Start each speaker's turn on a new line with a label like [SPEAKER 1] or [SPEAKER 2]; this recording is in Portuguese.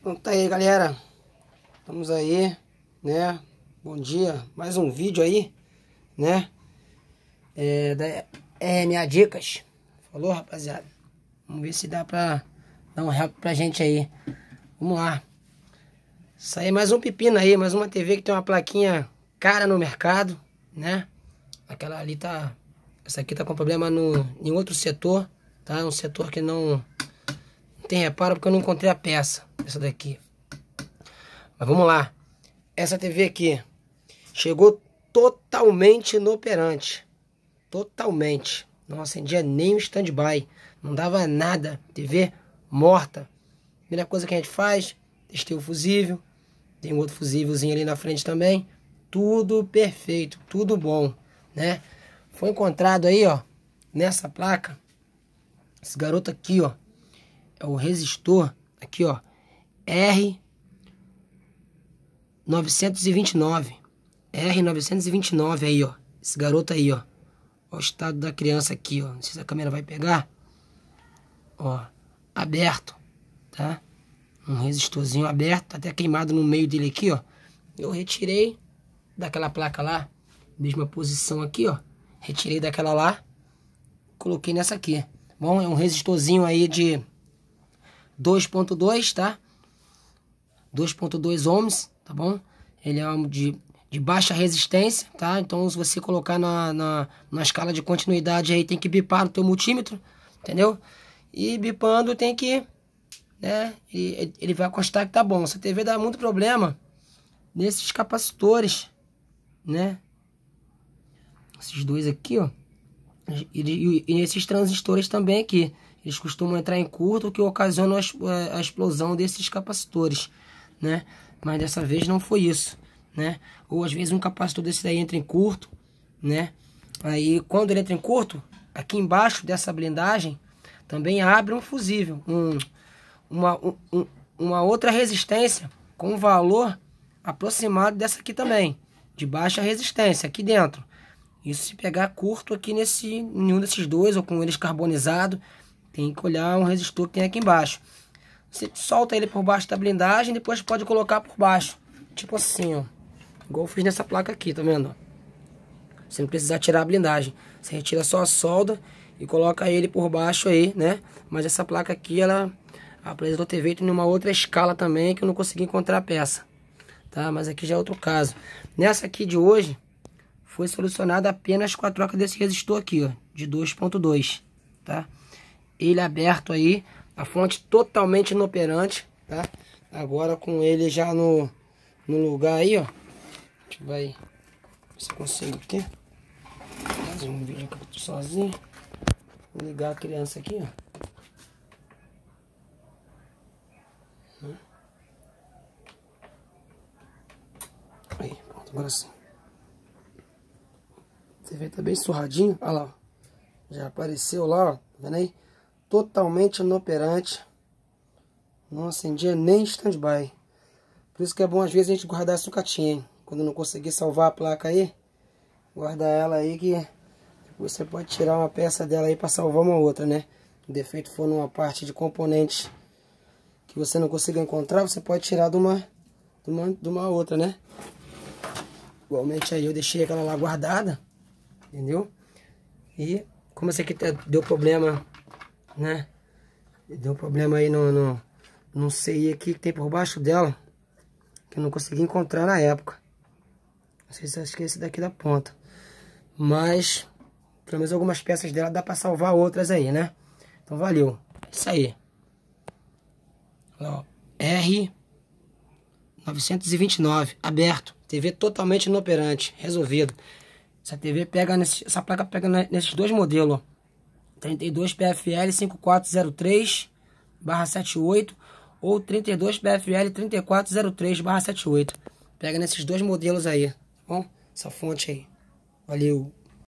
[SPEAKER 1] Então tá aí, galera. Estamos aí, né? Bom dia. Mais um vídeo aí, né? É, da RMA é Dicas. Falou, rapaziada? Vamos ver se dá pra dar um help pra gente aí. Vamos lá. Isso aí, mais um pepino aí. Mais uma TV que tem uma plaquinha cara no mercado, né? Aquela ali tá... Essa aqui tá com problema no, em outro setor, tá? Um setor que não tem reparo porque eu não encontrei a peça. Essa daqui. Mas vamos lá. Essa TV aqui chegou totalmente inoperante. Totalmente. Não acendia nem o stand-by. Não dava nada. TV morta. Primeira coisa que a gente faz, testei o fusível. Tem outro fusívelzinho ali na frente também. Tudo perfeito, tudo bom, né? Foi encontrado aí, ó, nessa placa, esse garoto aqui, ó, é o resistor, aqui ó, R929. R929 aí, ó. Esse garoto aí, ó. o estado da criança aqui, ó. Não sei se a câmera vai pegar. Ó, aberto, tá? Um resistorzinho aberto, até queimado no meio dele aqui, ó. Eu retirei daquela placa lá, mesma posição aqui, ó. Retirei daquela lá, coloquei nessa aqui. Bom, é um resistorzinho aí de 2.2, tá? 2.2 ohms, tá bom? Ele é de, de baixa resistência, tá? Então, se você colocar na, na, na escala de continuidade aí, tem que bipar no teu multímetro, entendeu? E bipando tem que, né? Ele, ele vai constar que tá bom. Essa TV dá muito problema nesses capacitores, né? Esses dois aqui, ó. E, e, e nesses transistores também aqui eles costumam entrar em curto, o que ocasiona eh, a explosão desses capacitores, né? Mas dessa vez não foi isso, né? Ou às vezes um capacitor desse daí entra em curto, né? Aí quando ele entra em curto, aqui embaixo dessa blindagem também abre um fusível, um, uma, um, uma outra resistência com valor aproximado dessa aqui também, de baixa resistência aqui dentro. Isso se pegar curto aqui nesse nenhum desses dois ou com eles carbonizado, tem que olhar um resistor que tem aqui embaixo. Você solta ele por baixo da blindagem, depois pode colocar por baixo. Tipo assim, ó. Igual eu fiz nessa placa aqui, tá vendo? Você não precisa tirar a blindagem. Você retira só a solda e coloca ele por baixo aí, né? Mas essa placa aqui, ela... apresentou Playstation TV em uma outra escala também que eu não consegui encontrar a peça. Tá? Mas aqui já é outro caso. Nessa aqui de hoje, foi solucionada apenas com a troca desse resistor aqui, ó. De 2.2, Tá? ele aberto aí, a fonte totalmente inoperante, tá? Agora com ele já no, no lugar aí, ó. vai eu ver se consigo aqui. Fazer um vídeo sozinho. Vou ligar a criança aqui, ó. Hum. Aí, pronto, agora sim. Você vê, tá bem surradinho. Olha lá, ó. Já apareceu lá, ó. Tá vendo aí? totalmente inoperante. Não acendia nem stand-by. Por isso que é bom às vezes a gente guardar a sucatinha, hein? Quando não conseguir salvar a placa aí, guarda ela aí que você pode tirar uma peça dela aí para salvar uma outra, né? O defeito for numa parte de componente que você não consiga encontrar, você pode tirar de uma, de uma, de uma outra, né? Igualmente aí eu deixei aquela lá guardada, entendeu? E como esse aqui tá, deu problema né? Deu um problema aí no, no, no CI aqui que tem por baixo dela. Que eu não consegui encontrar na época. Não sei se acho que é esse daqui da ponta. Mas, pelo menos algumas peças dela dá pra salvar outras aí, né? Então valeu. Isso aí. Ó, R 929, aberto. TV totalmente inoperante, resolvido. Essa TV pega nesse, essa placa pega nesses dois modelos, 32 PFL 5403 barra 78 ou 32 PFL 3403 barra 78. Pega nesses dois modelos aí, tá bom? Essa fonte aí. Valeu!